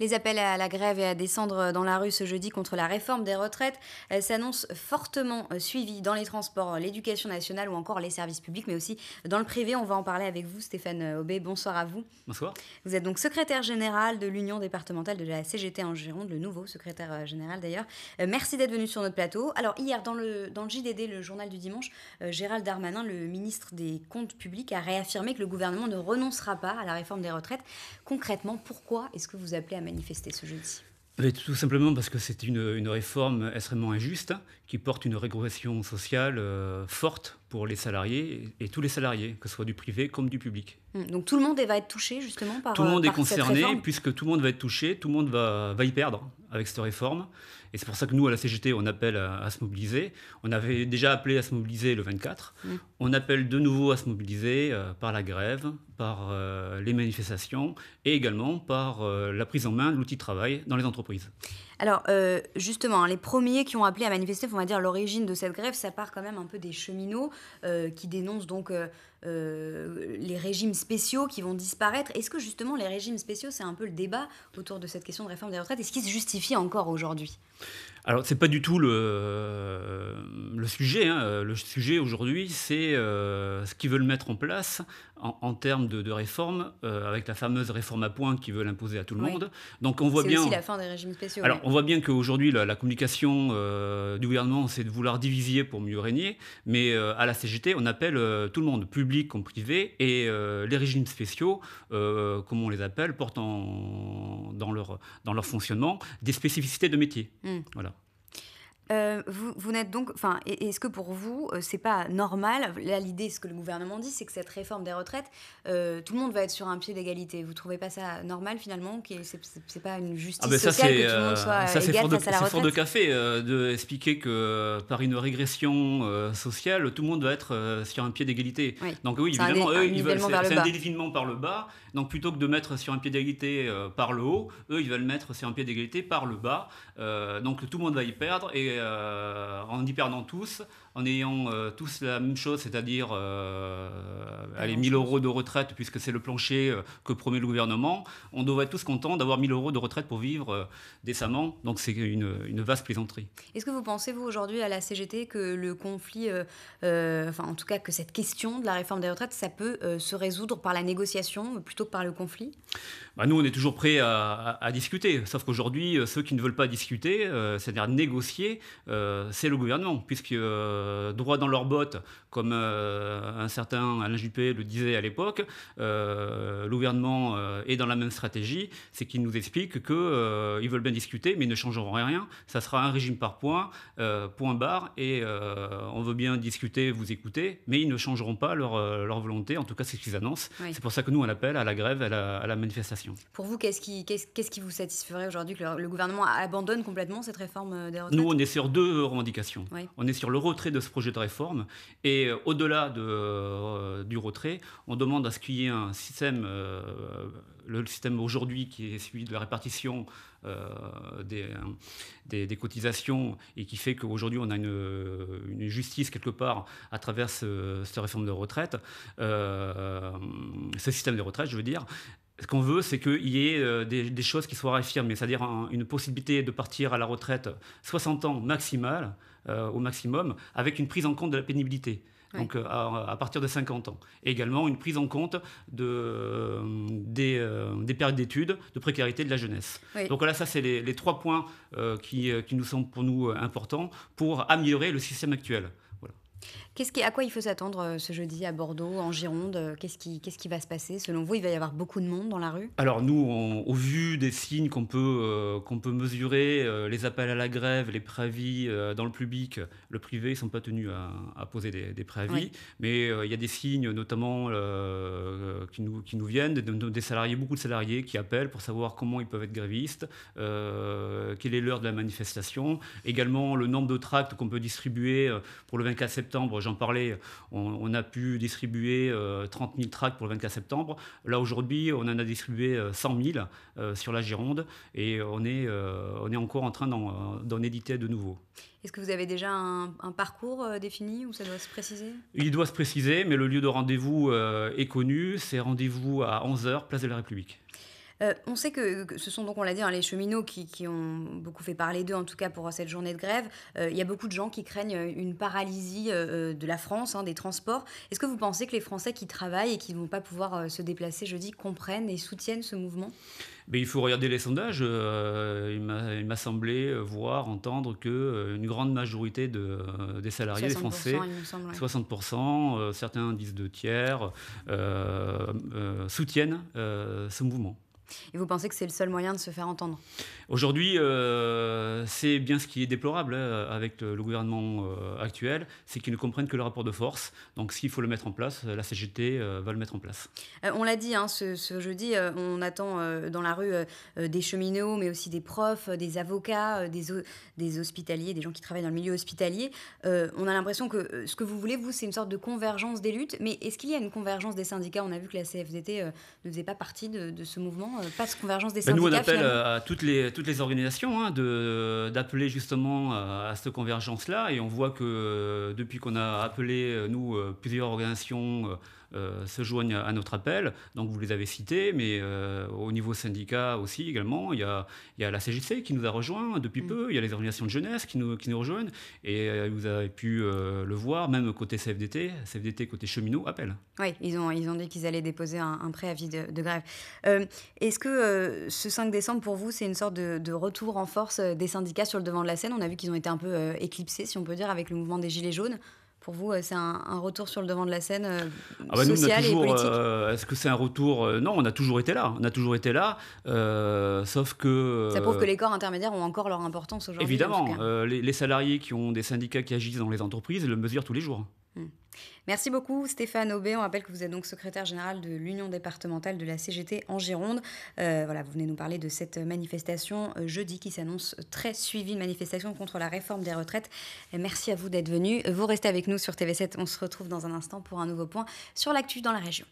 Les appels à la grève et à descendre euh, dans la rue ce jeudi contre la réforme des retraites euh, s'annoncent fortement euh, suivis dans les transports, l'éducation nationale ou encore les services publics, mais aussi dans le privé. On va en parler avec vous, Stéphane Aubé. Bonsoir à vous. Bonsoir. Vous êtes donc secrétaire général de l'Union départementale de la CGT en Gironde, le nouveau secrétaire général d'ailleurs. Merci d'être venu sur notre plateau. Alors hier, dans le, dans le JDD, le journal du dimanche, Gérald Darmanin, le ministre des Comptes publics, a réaffirmé que le gouvernement ne renoncera pas à la réforme des retraites. Concrètement, pourquoi est-ce que vous appelez à mettre manifester ce jeudi tout simplement parce que c'est une, une, réforme extrêmement injuste qui porte une régression sociale euh, forte pour les salariés et, tous les salariés, que ce soit du privé comme du public. Hum, donc tout le monde va être touché justement par Tout le monde euh, est concerné puisque tout le monde va être touché, tout le monde va, va y perdre avec cette réforme. Et c'est pour ça que nous, à la CGT, on appelle à, se mobiliser. On avait déjà appelé à se mobiliser le 24. On appelle de nouveau à se mobiliser euh, par la grève, par euh, les manifestations et également par euh, la prise en main de l'outil de travail dans les entreprises. Alors, justement, les premiers qui ont appelé à manifester, on va dire l'origine de cette grève, ça part quand même un peu des cheminots qui dénoncent donc les régimes spéciaux qui vont disparaître. Est-ce que justement les régimes spéciaux, c'est un peu le débat autour de cette question de réforme des retraites Est-ce qu'ils se justifient encore aujourd'hui alors, ce n'est pas du tout le, euh, le sujet. Hein. Euh, le sujet aujourd'hui, c'est euh, ce qu'ils veulent mettre en place en, termes de, de réforme, avec la fameuse réforme à points qu'ils veulent imposer à tout le monde. Donc, on voit bien. aussi la fin des régimes spéciaux. Alors, on voit bien qu'aujourd'hui, la, communication du gouvernement, c'est de vouloir diviser pour mieux régner. Mais à la CGT, on appelle tout le monde, public comme privé, et les régimes spéciaux, comme on les appelle, portent en dans leur fonctionnement des spécificités de métier. Hmm. Euh, vous, n'êtes donc, enfin, est-ce que pour vous, euh, c'est pas normal Là, l'idée, ce que le gouvernement dit, c'est que cette réforme des retraites, euh, tout le monde va être sur un pied d'égalité. Vous trouvez pas ça normal finalement que c'est, pas une justice ah, ben ça, sociale que tout le monde soit égal face à la retraite C'est fort de café d'expliquer de expliquer que par une régression sociale, tout le monde va être sur un pied d'égalité. Donc oui, évidemment, eux, ils veulent, c'est, un par le bas. Donc plutôt que de mettre sur un pied d'égalité par le haut, eux, ils veulent mettre sur un pied d'égalité par le bas. donc tout le monde va y perdre et euh, en y perdant tous, en ayant euh, tous la même chose, c'est-à-dire euh, les 1000 euros de retraite, puisque c'est le plancher que promet le gouvernement, on devrait être tous contents d'avoir 1000 euros de retraite pour vivre décemment. Donc c'est une, vaste plaisanterie. Est-ce que vous pensez, vous, aujourd'hui, à la CGT, que le conflit, enfin en tout cas que cette question de la réforme des retraites, ça peut se résoudre par la négociation plutôt que par le conflit bah, Nous, on est toujours prêts à, discuter, sauf qu'aujourd'hui, ceux qui ne veulent pas discuter, c'est-à-dire négocier, euh, c'est le gouvernement, puisque euh, droit dans leurs bottes, comme euh, un certain Alain Juppé le disait à l'époque, le gouvernement est dans la même stratégie, c'est qu'il nous explique qu'ils veulent bien discuter, mais ils ne changeront rien. Ça sera un régime par point, point barre, et on veut bien discuter, vous écouter, mais ils ne changeront pas leur, volonté, en tout cas c'est ce qu'ils annoncent. C'est pour ça que nous on appelle à la grève, à la, manifestation. Pour vous, qu'est-ce qui, qui vous satisferait aujourd'hui que le, gouvernement abandonne complètement cette réforme des retraites Nous on est sur deux euh, revendications. On est sur le retrait de ce projet de réforme et euh, au-delà euh, du retrait, on demande à ce qu'il y ait un système, le système aujourd'hui qui est celui de la répartition des, cotisations et qui fait qu'aujourd'hui on a une, justice quelque part à travers cette réforme de retraite, ce système de retraite, je veux dire, ce qu'on veut, c'est qu'il y ait euh, des, choses qui soient réaffirmées, c'est-à-dire une possibilité de partir à la retraite 60 ans maximal, euh, au maximum, avec une prise en compte de la pénibilité. Donc euh, à, partir de 50 ans. Et également une prise en compte des, périodes d'études, de précarité de la jeunesse. Donc là, ça, c'est les, trois points qui, nous semblent pour nous importants pour améliorer le système actuel quest qui, à quoi il faut s'attendre euh, ce jeudi à Bordeaux, en Gironde euh, Qu'est-ce qui, qui va se passer Selon vous, il va y avoir beaucoup de monde dans la rue Alors nous, au vu des signes qu'on peut, euh, qu'on peut mesurer, les appels à la grève, les préavis dans le public, le privé, ils ne sont pas tenus à, poser des, préavis. Mais il y a des signes, notamment qui, nous, qui nous viennent, des, salariés, beaucoup de salariés qui appellent pour savoir comment ils peuvent être grévistes, quelle est l'heure de la manifestation, également le nombre de tracts qu'on peut distribuer pour le 24 septembre j'en parlais, on, a pu distribuer 30 euh, 000 tracts pour le 24 septembre. Là, aujourd'hui, on en a distribué 100 euh, 000 euh, sur la Gironde et on est, encore en train d'en éditer de nouveau. Est-ce que vous avez déjà un, un parcours défini ou ça doit se préciser Il doit se préciser, mais le lieu de rendez-vous est connu. C'est rendez-vous à 11h, place de la République. Euh, on sait que, ce sont donc, on l'a dit, hein, les cheminots qui, ont beaucoup fait parler d'eux, en tout cas pour cette journée de grève. Euh, il y a beaucoup de gens qui craignent euh, une paralysie de la France, hein, des transports. Est-ce que vous pensez que les Français qui travaillent et qui ne vont pas pouvoir se déplacer jeudi comprennent et soutiennent ce mouvement mais il faut regarder les sondages. il m'a semblé voir, entendre que une grande majorité des salariés, Français, 60%, certains disent deux tiers, soutiennent ce mouvement. Et vous pensez que c'est le seul moyen de se faire entendre Aujourd'hui, euh, c'est bien ce qui est déplorable euh, avec le, gouvernement euh, actuel, c'est qu'ils ne comprennent que le rapport de force. Donc s'il faut le mettre en place, la CGT va le mettre en place. on l'a dit, hein, ce, jeudi, on attend dans la rue des cheminots, mais aussi des profs, des avocats, des, hospitaliers, des gens qui travaillent dans le milieu hospitalier. on a l'impression que ce que vous voulez, vous, c'est une sorte de convergence des luttes. Mais est-ce qu'il y a une convergence des syndicats On a vu que la CFDT ne faisait pas partie de, de ce mouvement. Euh, convergence Nous, on appelle euh, à toutes les, toutes les organisations hein, d'appeler justement euh, à cette convergence-là. Et on voit que depuis qu'on a appelé, nous, plusieurs organisations euh, se joignent à, notre appel. Donc vous les avez cités, mais euh, au niveau syndicat aussi également, il y, a, la CGC qui nous a rejoints depuis mm. peu, il y a les organisations de jeunesse qui nous, qui nous rejoignent, et euh, vous avez pu le voir, même côté CFDT, CFDT côté cheminot, appel. Oui, ils ont, ils ont dit qu'ils allaient déposer un, préavis de, grève. Est-ce que ce 5 décembre, pour vous, c'est une sorte de, retour en force des syndicats sur le devant de la scène On a vu qu'ils ont été un peu éclipsés, si on peut dire, avec le mouvement des Gilets jaunes pour vous, euh, c'est un, retour sur le devant de la scène euh, ah bah sociale et euh, politique Est-ce que c'est un retour Non, on a toujours été là. On a toujours été là, sauf que... Ça prouve que les corps intermédiaires ont encore leur importance aujourd'hui. Évidemment, les, les, salariés qui ont des syndicats qui agissent dans les entreprises le mesurent tous les jours. Merci beaucoup Stéphane Aubé. On rappelle que vous êtes donc secrétaire général de l'Union départementale de la CGT en Gironde. Euh, voilà, vous venez nous parler de cette manifestation euh, jeudi qui s'annonce très suivie, une manifestation contre la réforme des retraites. Merci à vous d'être venu. Vous restez avec nous sur TV7. On se retrouve dans un instant pour un nouveau point sur l'actu dans la région.